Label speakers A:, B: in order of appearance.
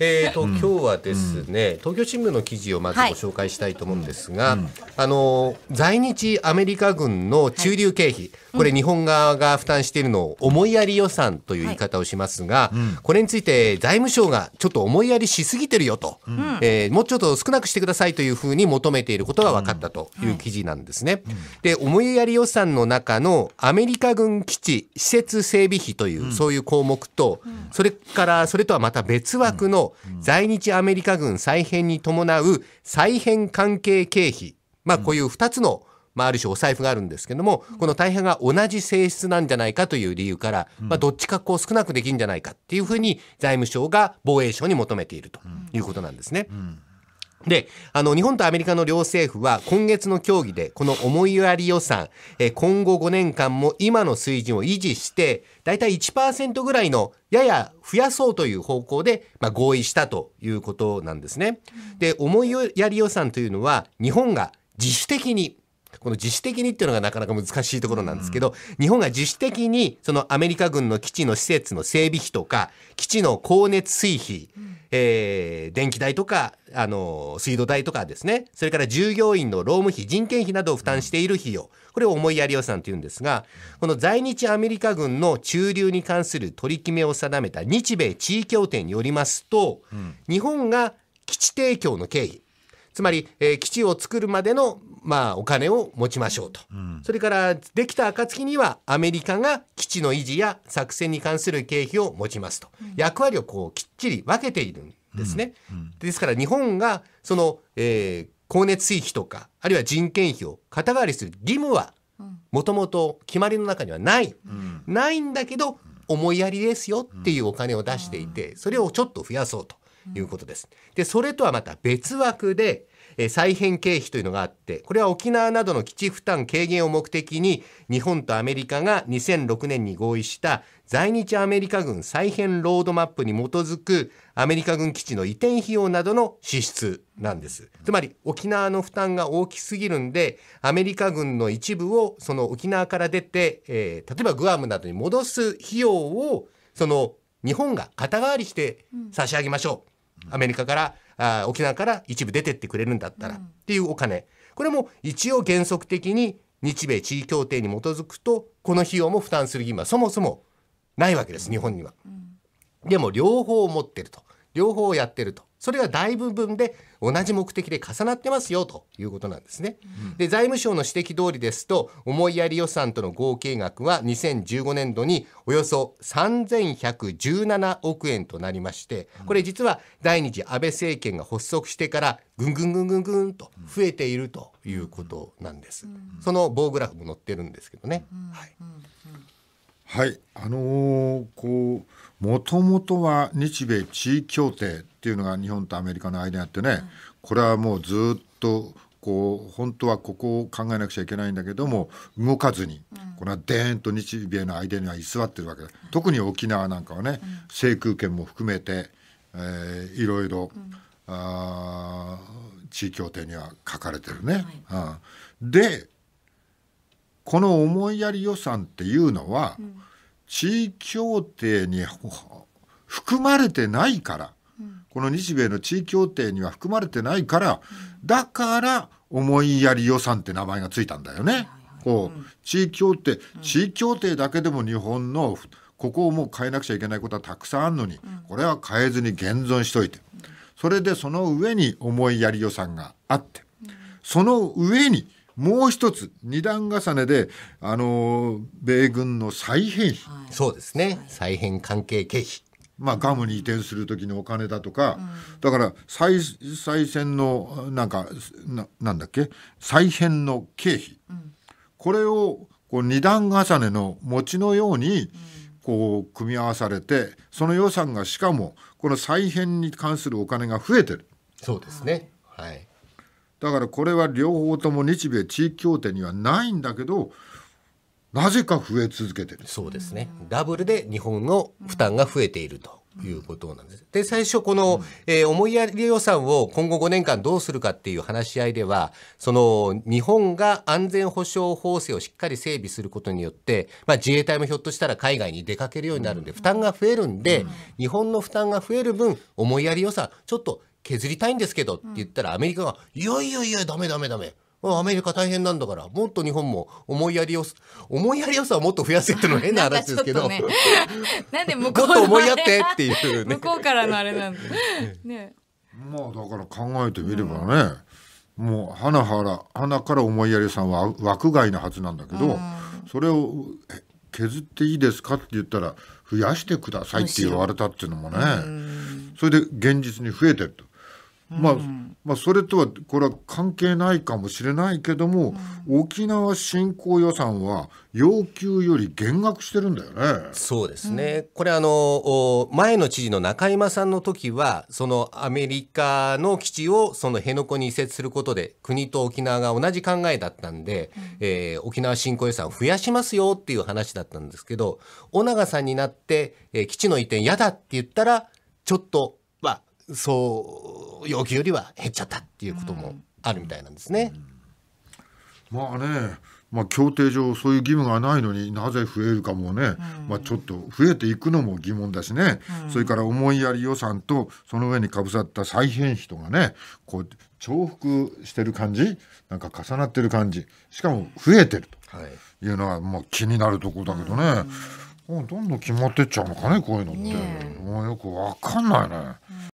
A: えーと、今日はですね、うん、東京新聞の記事をまずご紹介したいと思うんですが、はい、あの在日アメリカ軍の駐留経費、はい、これ日本側が負担しているのを思いやり予算という言い方をしますが、はい、これについて財務省がちょっと思いやりしすぎてるよと、うん、えー、もうちょっと少なくしてくださいというふうに求めていることが分かったという記事なんですね。で思いやり予算の中のアメリカ軍基地施設整備費という、そういう項目と、それからそれとはまた別枠の在日アメリカ軍再編に伴う再編関係経費、まあ、こういう2つの、まあ、ある種お財布があるんですけども、この大半が同じ性質なんじゃないかという理由から、まあ、どっちかこう少なくできるんじゃないかっていうふうに財務省が防衛省に求めているということなんですね。うんうんで、あの、日本とアメリカの両政府は今月の協議で、この思いやり予算、え今後5年間も今の水準を維持して、だいたい1%ぐらいのやや増やそうという方向で、まあ、合意したということなんですね。で、思いやり予算というのは、日本が自主的にこの自主的にっていうのがなかなか難しいところなんですけど、日本が自主的にそのアメリカ軍の基地の施設の整備費とか基地の光熱水費、えー、電気代とかあの水道代とかですねそれから従業員の労務費人件費などを負担している費用これを思いやり予算というんですがこの在日アメリカ軍の駐留に関する取り決めを定めた日米地位協定によりますと、日本が基地提供の経費つまり、えー、基地を作るまでのまあ、お金を持ちましょうと、うん、それからできた暁にはアメリカが基地の維持や作戦に関する経費を持ちますと、うん、役割をこうきっちり分けているんですね。うん、ですから日本がその、えー、光熱費とかあるいは人件費を肩代わりする義務はもともと決まりの中にはない、ないんだけど思いやりですよっていうお金を出していてそれをちょっと増やそうということです。でそれとはまた別枠でえ再編経費というのがあって、これは沖縄などの基地負担軽減を目的に、日本とアメリカが2006年に合意した在日アメリカ軍再編ロードマップに基づくアメリカ軍基地の移転費用などの支出なんです。つまり沖縄の負担が大きすぎるんで、アメリカ軍の一部をその沖縄から出て、えー、例えばグアムなどに戻す費用を、その日本が肩代わりして差し上げましょう。アメリカからあ沖縄から一部出てってくれるんだったらっていうお金、これも一応原則的に日米地位協定に基づくとこの費用も負担する義務はそもそもないわけです日本には。でも両方持ってると両方やってるとそれが大部分で同じ目的で重なってますよということなんですね。で財務省の指摘通りですと思いやり予算との合計額は2015年度におよそ3117億円となりましてこれ実は第二次安倍政権が発足してからぐんぐんぐんぐんぐんと増えているということなんです。その棒グラフも載ってるんですけどね。
B: はいはい、あのー、こうもともとは日米地位協定っていうのが日本とアメリカの間にあってね、これはもうずっとこう本当はここを考えなくちゃいけないんだけども動かずに、うん、これはでーンと日米の間には居座ってるわけで、特に沖縄なんかはね、うん、制空権も含めて、えー、いろいろ、うん、あ地位協定には書かれてるね。はい、うん、でこの思いやり予算っていうのは、うん、地域協定に含まれてないから、うん、この日米の地位協定には含まれてないから、だから思いやり予算って名前がついたんだよね。こう地域協定、地位協定だけでも日本のここをもう変えなくちゃいけないことはたくさんあるのに、これは変えずに現存しといて、それでその上に思いやり予算があって、その上にもう一つ二段重ねであの米軍の再編費、はい、そうですね再編関係経費まあ、ガムに移転する時のお金だとか、うん、だから再再選のなんかななんだっけ再編の経費、うん、これをこう二段重ねの餅のようにこう組み合わされてその予算がしかもこの再編に関するお金が増えてる。そうですね、はい、だからこれは両方とも日米地域協定にはないんだけどなぜか増え続けてるそうですねダブルで日本の負担が増えていると。いうことなんです。で、最初この、
A: えー、思いやり予算を今後5年間どうするかっていう話し合いでは、その日本が安全保障法制をしっかり整備することによって、まあ自衛隊もひょっとしたら海外に出かけるようになるんで、負担が増えるんで、日本の負担が増える分、思いやり予算、ちょっと削りたいんですけどって言ったらアメリカが「いやいやいやダメダメダメ」アメリカ大変なんだから、もっと日本も思いやりを、思いやりよさをもっと増やせっての変な話ですけど。
B: なんで向こもっと思いやってっていう、ね、向こうからのあれなんだ。ね。まあだから考えてみればね、うん、もう花原、花から思いやりさんは枠外のはずなんだけど、うん、それを削っていいですかって言ったら、増やしてくださいって言われたっていうのもね、それで現実に増えてると。まあ、まあそれとはこれは関係ないかもしれないけども、沖縄振興予算は要求より減額してるん
A: だよね。そうですね、これあの前の知事の中山さんの時はそのアメリカの基地をその辺野古に移設することで国と沖縄が同じ考えだったんで、うん、えー、沖縄振興予算を増やしますよっていう話だったんですけど尾長さんになって、えー、基地の移転やだって言ったらちょっとそう要求よりは減っちゃったっていうこともあるみたいなんですね。
B: うんまあねまあ、協定上そういう義務がないのになぜ増えるかもね、うん、まあ、ちょっと増えていくのも疑問だしね、うん、それから思いやり予算とその上にかぶさった再編費とかねこう重複してる感じなんか重なってる感じしかも増えてるというのは、まあ、気になるとこだけどね、うん、どんどん決まってっちゃうのかねこういうのって、ね、もうよくわかんないね。